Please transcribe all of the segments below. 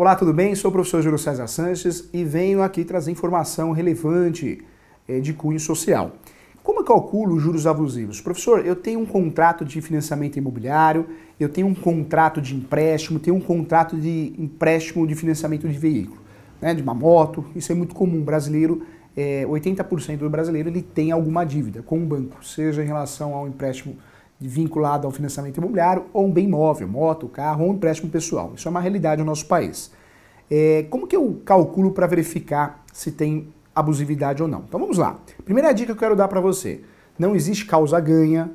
Olá, tudo bem? Sou o professor Júlio César Sanches e venho aqui trazer informação relevante eh, de cunho social. Como eu calculo os juros abusivos? Professor, eu tenho um contrato de financiamento imobiliário, eu tenho um contrato de empréstimo, tenho um contrato de empréstimo de financiamento de veículo, né, de uma moto. Isso é muito comum. Brasileiro, é, eh, 80% do brasileiro ele tem alguma dívida com o banco, seja em relação ao empréstimo vinculado ao financiamento imobiliário, ou um bem imóvel, moto, carro, ou um empréstimo pessoal. Isso é uma realidade no nosso país. É, como que eu calculo para verificar se tem abusividade ou não? Então vamos lá. Primeira dica que eu quero dar para você. Não existe causa-ganha,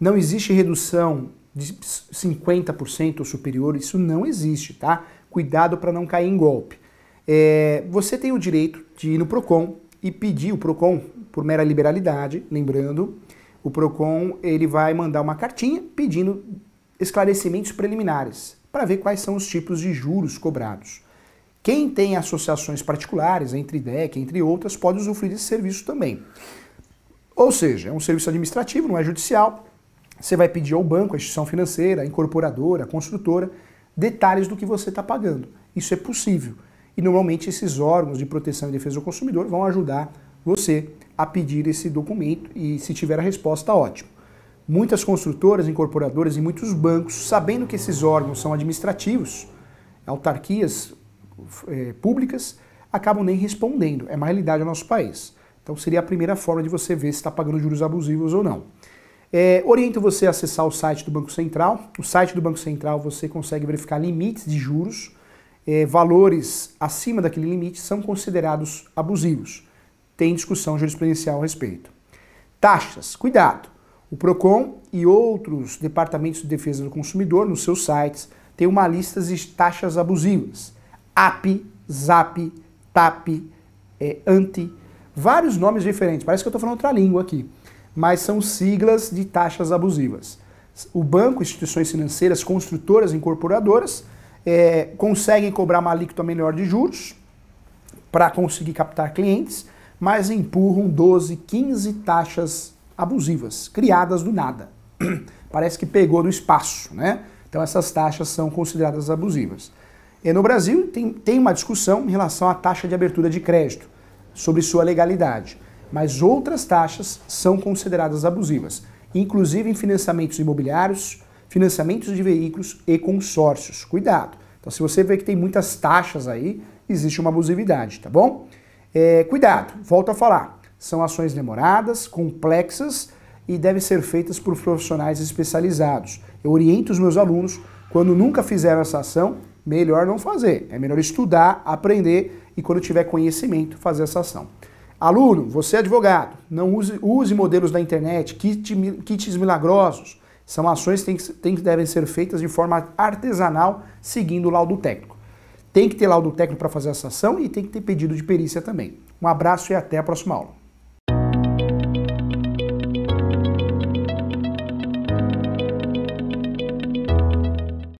não existe redução de 50% ou superior, isso não existe, tá? Cuidado para não cair em golpe. É, você tem o direito de ir no PROCON e pedir o PROCON, por mera liberalidade, lembrando, o Procon ele vai mandar uma cartinha pedindo esclarecimentos preliminares para ver quais são os tipos de juros cobrados. Quem tem associações particulares, entre DEC, entre outras, pode usufruir desse serviço também. Ou seja, é um serviço administrativo, não é judicial. Você vai pedir ao banco, à instituição financeira, à incorporadora, à construtora, detalhes do que você está pagando. Isso é possível. E normalmente esses órgãos de proteção e defesa do consumidor vão ajudar você a pedir esse documento e se tiver a resposta, ótimo. Muitas construtoras, incorporadoras e muitos bancos, sabendo que esses órgãos são administrativos, autarquias é, públicas, acabam nem respondendo. É uma realidade no nosso país. Então seria a primeira forma de você ver se está pagando juros abusivos ou não. É, oriento você a acessar o site do Banco Central. No site do Banco Central você consegue verificar limites de juros. É, valores acima daquele limite são considerados abusivos tem discussão jurisprudencial a respeito. Taxas, cuidado. O Procon e outros departamentos de defesa do consumidor nos seus sites têm uma lista de taxas abusivas. AP, ZAP, TAP, é, ANTI, vários nomes diferentes. Parece que eu estou falando outra língua aqui, mas são siglas de taxas abusivas. O banco, instituições financeiras, construtoras, incorporadoras é, conseguem cobrar uma alíquota melhor de juros para conseguir captar clientes mas empurram 12, 15 taxas abusivas, criadas do nada. Parece que pegou no espaço, né? Então essas taxas são consideradas abusivas. E no Brasil tem, tem uma discussão em relação à taxa de abertura de crédito, sobre sua legalidade, mas outras taxas são consideradas abusivas, inclusive em financiamentos imobiliários, financiamentos de veículos e consórcios. Cuidado! Então se você vê que tem muitas taxas aí, existe uma abusividade, tá bom? É, cuidado, volto a falar. São ações demoradas, complexas e devem ser feitas por profissionais especializados. Eu oriento os meus alunos, quando nunca fizeram essa ação, melhor não fazer. É melhor estudar, aprender e, quando tiver conhecimento, fazer essa ação. Aluno, você é advogado, não use, use modelos da internet, kit, kits milagrosos. São ações que, tem, que devem ser feitas de forma artesanal, seguindo o laudo técnico. Tem que ter laudo técnico para fazer essa ação e tem que ter pedido de perícia também. Um abraço e até a próxima aula.